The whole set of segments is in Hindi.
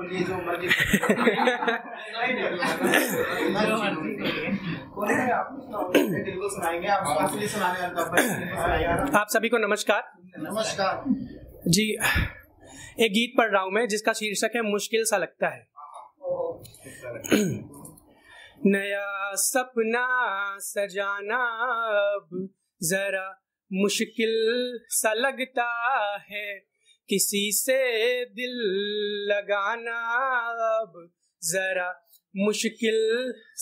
तो तो आप सभी को नमस्कार नमस्कार जी एक गीत पढ़ रहा हूं मैं जिसका शीर्षक है मुश्किल सा लगता है नया सपना सजाना अब जरा मुश्किल सा लगता है किसी से दिल लगाना अब जरा मुश्किल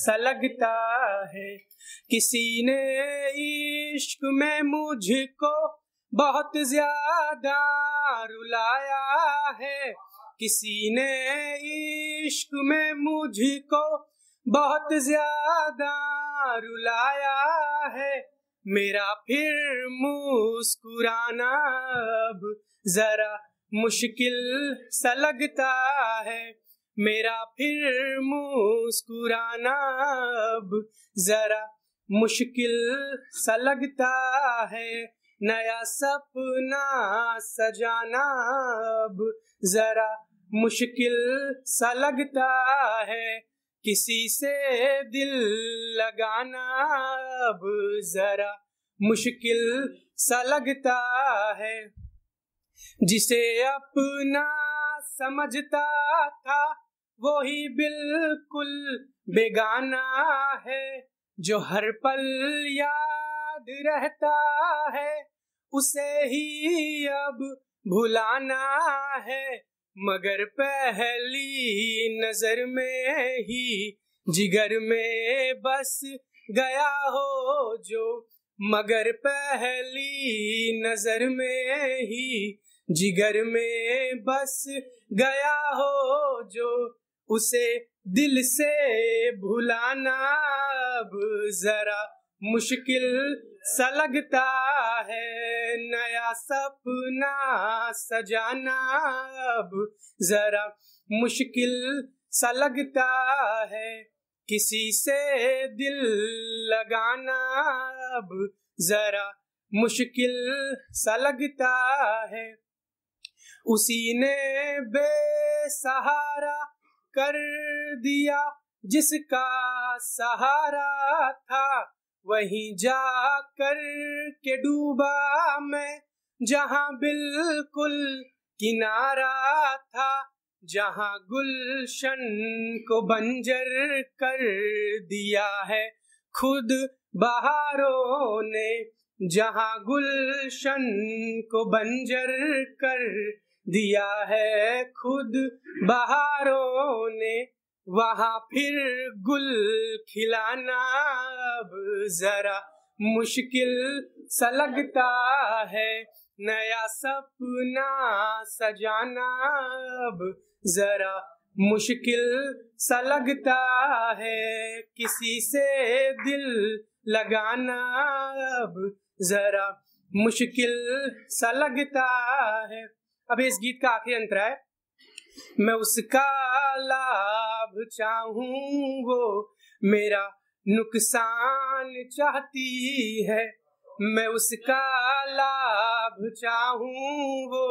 सा लगता है किसी ने इश्क में मुझको बहुत ज्यादा रुलाया है किसी ने इश्क में मुझको बहुत ज्यादा रुलाया है मेरा फिर मुस्कुराना अब जरा मुश्किल सा लगता है मेरा फिर मुस्कुराना अब जरा मुश्किल सा लगता है नया सपना सजाना अब जरा मुश्किल सा लगता है किसी से दिल लगाना अब जरा मुश्किल सा लगता है जिसे अपना समझता था वो ही बिल्कुल बेगाना है जो हर पल याद रहता है उसे ही अब भुलाना है मगर पहली नजर में ही जिगर में बस गया हो जो मगर पहली नजर में ही जिगर में बस गया हो जो उसे दिल से भुलाना अब जरा मुश्किल सा लगता है नया सपना सजाना अब जरा मुश्किल सा लगता है किसी से दिल लगाना अब जरा मुश्किल सा लगता है उसी ने बेसहारा कर दिया जिसका सहारा था वही जा कर के डूबा मैं जहा बिल्कुल किनारा था जहा गुलशन को बंजर कर दिया है खुद बहारों ने जहा गुलशन को बंजर कर दिया है खुद बहारों ने वहाँ फिर गुल खिलाना अब जरा मुश्किल सा लगता है नया सपना सजाना अब जरा मुश्किल सा लगता है किसी से दिल लगाना अब जरा मुश्किल सा लगता है अभी इस गीत का आखिरी अंतर है मैं उसका लाभ चाहूं वो मेरा नुकसान चाहती है मैं उसका लाभ चाहूं वो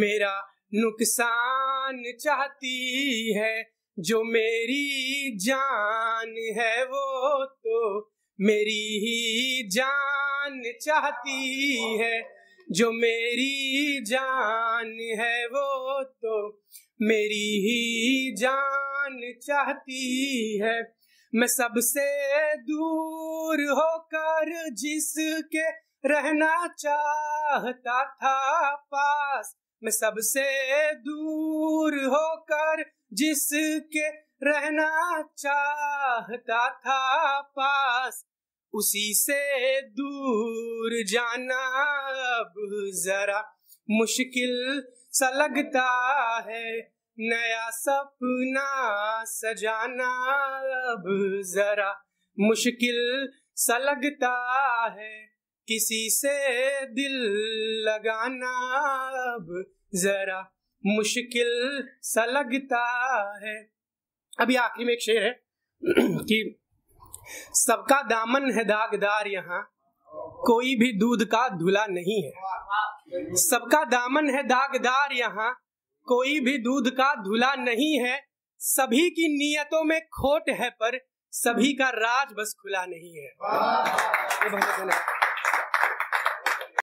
मेरा नुकसान चाहती है जो मेरी जान है वो तो मेरी ही जान चाहती है जो मेरी जान है वो तो मेरी ही जान चाहती है मैं सबसे दूर होकर जिसके रहना चाहता था पास मैं सबसे दूर होकर जिसके रहना चाहता था पास उसी से दूर जाना अब जरा मुश्किल सा लगता है नया सपना सजाना अब जरा मुश्किल सा लगता है किसी से दिल लगाना अब जरा मुश्किल सा लगता है अभी आखिरी में एक शेर है कि सबका दामन है दागदार यहाँ कोई भी दूध का धुला नहीं है सबका दामन है दागदार यहाँ कोई भी दूध का धुला नहीं है सभी की नीयतों में खोट है पर सभी का राज बस खुला नहीं है